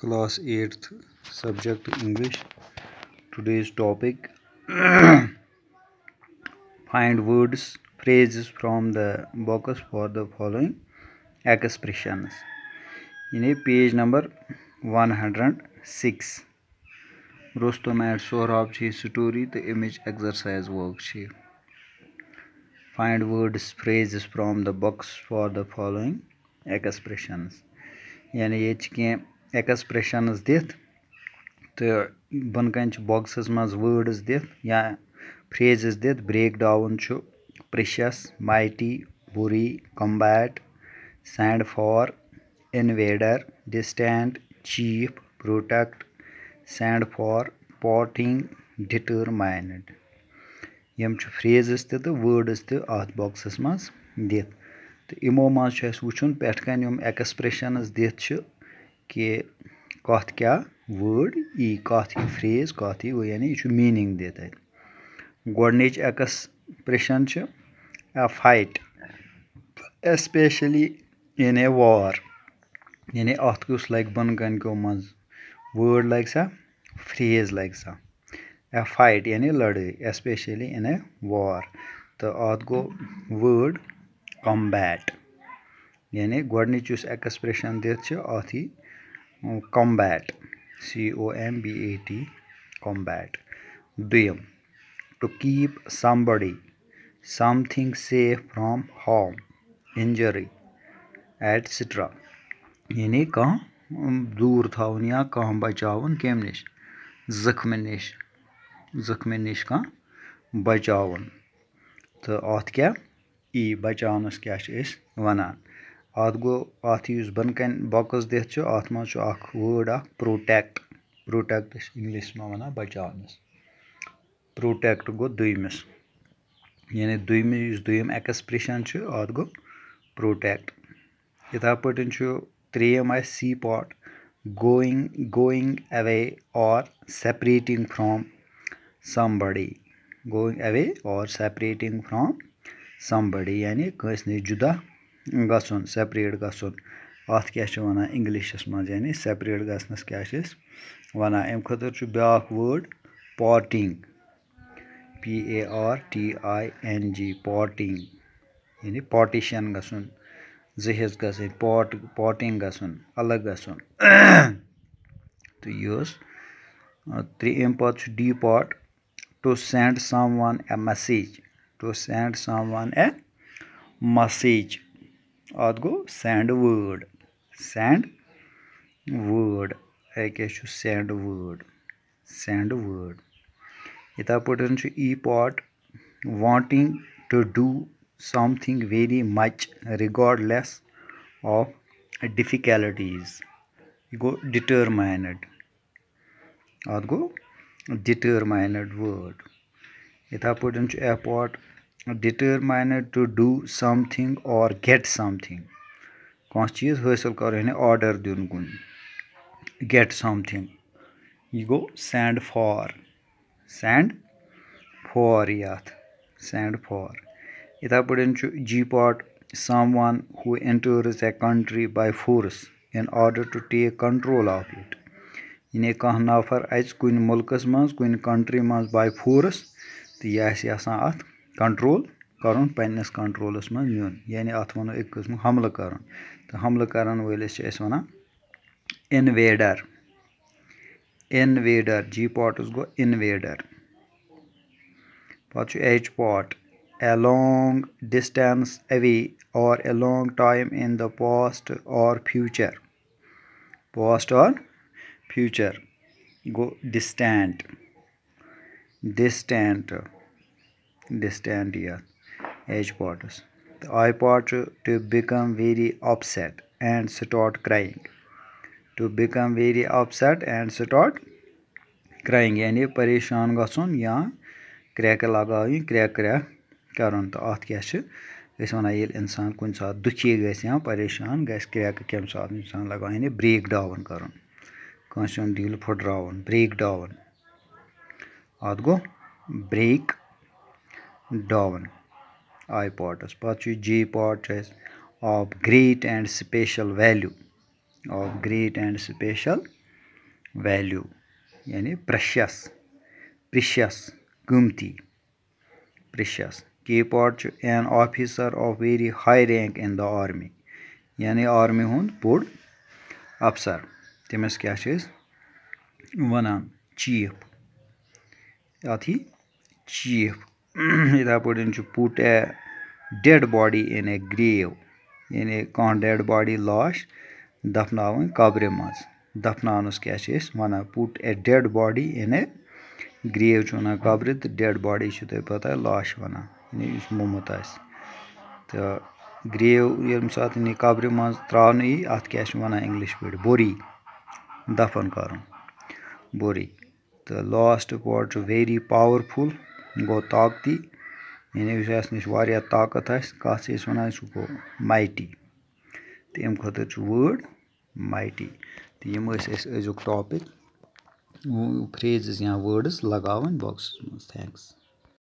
Class eighth subject English today's topic find words phrases from the box for the following expressions यानी page number one hundred six Rustum में Sohrab story तो image exercise work find words phrases from the box for the following expressions यानी ये कह expressions दिख तो बनकन boxes मज वस दिख या फ्रेजस दिख break down precious mighty bury combat stand for invader distant chief protect stand for parting determined यम फ्रेजस तो वर्डस तथ मज दिख तो यमो मज वन पेट कम एक्सप्रेशनस दिख कि कथ क्या वर्ड ई कथ यह फ्रेज कथ यह यानी यह मीनिंग दित गोडनच expression fight especially in a war यानी अत कुस लग बन कनको मज वर्ड लग सा फ्रेज लग सा ए फाइट यानी लड़ाई एस्पेशली इन ए वार तो अत गो वर्ड कम्बैट यानी गोडनिच एक्सप्रेशन दित अत combat c o m b a t combat duyam to keep somebody something safe from harm injury etc yani यानी कहाँ दूर थवन या कहाँ बचावन कम नश जख्म नश जख्म नश कह बचावन तो अत क्या ई बचानस is vanan अत ग बन कैन बॉक्स दिख मज वर्ड प्रोटेक्ट प्रोटेक्ट इंग्लिश में वन बचा प्रोटेक्ट गो दुमस यानि दुम दुम एक्सप्रेशन अत ग प्रोटेक्ट इथ पु त्रम सी पॉट गोइंग गोइंग अवे और separating from somebody going away और सेपरेटिंग फ्रॉम समबडी यानि कंस नश जुदा گژھُن سیپریٹ گژھُن اَتھ کیٛاہ چھِ وَنان اِنٛگلِشَس منٛز یعنی سیپریٹ گژھنَس کیٛاہ چھِ أسۍ وَنان اَمہِ خٲطرٕ چھُ بیٛاکھ word parting P A R T I N G parting یعنی پاٹِشَن گژھُن زٕ حِصہٕ گژھٕنۍ پاٹ پاٹِنٛگ گژھُن الگ گژھُن تہٕ یہِ اوس ترٛےٚ اَمہِ پَتہٕ چھُ ڈی پاٹ to send someone a message to send someone a message अत गो सैंड वर्ड सैंड वर्ड अच्छे सैंड वर्ड सैंड वर्ड इत पॉट wanting to do something very much regardless of difficulties गो डिटर्माइनड अत गो डिटर्माइनड वर्ड इत पॉट डिटरमाइनड टू डू समथिंग और गेट समथिंग कौन चीज़ हासिल कर यानी ऑर्डर दिन कुन गेट समथिंग यह गो सेंड फॉर सेंड फॉर यथ सैंड फॉर इथा पे जी पॉट someone who enters a country by force in order to take control of it ये कह नफर अच कुन मुल्कस मज कुन कंट्री मज बाय फोर्स तो यह अत کنٹرول کَرُن پنٛنِس کَنٹرٛولَس منٛز نیُن یعنی اَتھ وَنو أکۍ قٕسمُک حملہٕ کَرُن تہٕ حملہٕ کَرَن وٲلِس چھِ أسۍ وَنان اِنویڈَر اِنویڈَر جی پاٹُس گوٚو اِنویڈَر پَتہٕ چھُ ایچ پاٹ اے long distance away or a long time in the past or future past or future گوٚو distant ڈِسٹینٛٹ distant earth iPods. The iPod to become very upset and start crying. To become very upset and start crying. यानी परेशान गसन या crack लगाव crack crack कर तो अत क्या one ये इंसान कुन सात दुखी ग परेशान ग क्रैक कम सात इंसान लगा यानी ब्रेक डाउन कर दिल फुटरावन ब्रेक डाउन अत गो ब्रेक ڈاوُن آی پاٹَس پَتہٕ چھُ جے پاٹ چھُ اَسہِ of great and special value of great and special value یعنی پرٛٮ۪شَس پرٛیشَس قۭمتی پرٛیشَس کے پاٹ چھُ an officer of very high rank in the army یعنی آرمی ہُنٛد بوٚڑ اَفسَر تٔمِس کیٛاہ چھِ أسۍ وَنان چیٖف اَتھ یی چیٖف یِتھٕے پٲٹھۍ چھُ put a dead body in a grave یعنی کانٛہہ ڈیڈ باڈی لاش دَفناوٕنۍ قبرِ منٛز دَفناونَس کیٛاہ چھِ أسۍ وَنان put a dead body in a grave چھِ وَنان قبرِ تہٕ ڈیڈ باڈی چھِ تۄہہِ پَتہ لاش وَنان یعنی یُس موٚمُت آسہِ تہٕ گرٛیو ییٚمہِ ساتہٕ یہِ قبرِ منٛز ترٛاونہٕ یی اَتھ کیٛاہ چھِ وَنان اِنٛگلِش پٲٹھۍ بوری دَفن کَرُن بوری تہٕ لاسٹ وٲڈ چھُ ویری پاوَرفُل گوٚو طاقتی یعنی یُس اَسہِ نِش واریاہ طاقت آسہِ کَتھ چھِ أسۍ وَنان سُہ گوٚو مایٹی تہٕ اَمہِ خٲطرٕ چھُ وٲڈ مایٹی تہٕ یِم ٲسۍ اَسہِ أزیُک ٹاپِک فرٛیزٕز یا وٲڈٕز لَگاوٕنۍ بۄکسَس منٛز تھینٛکٕس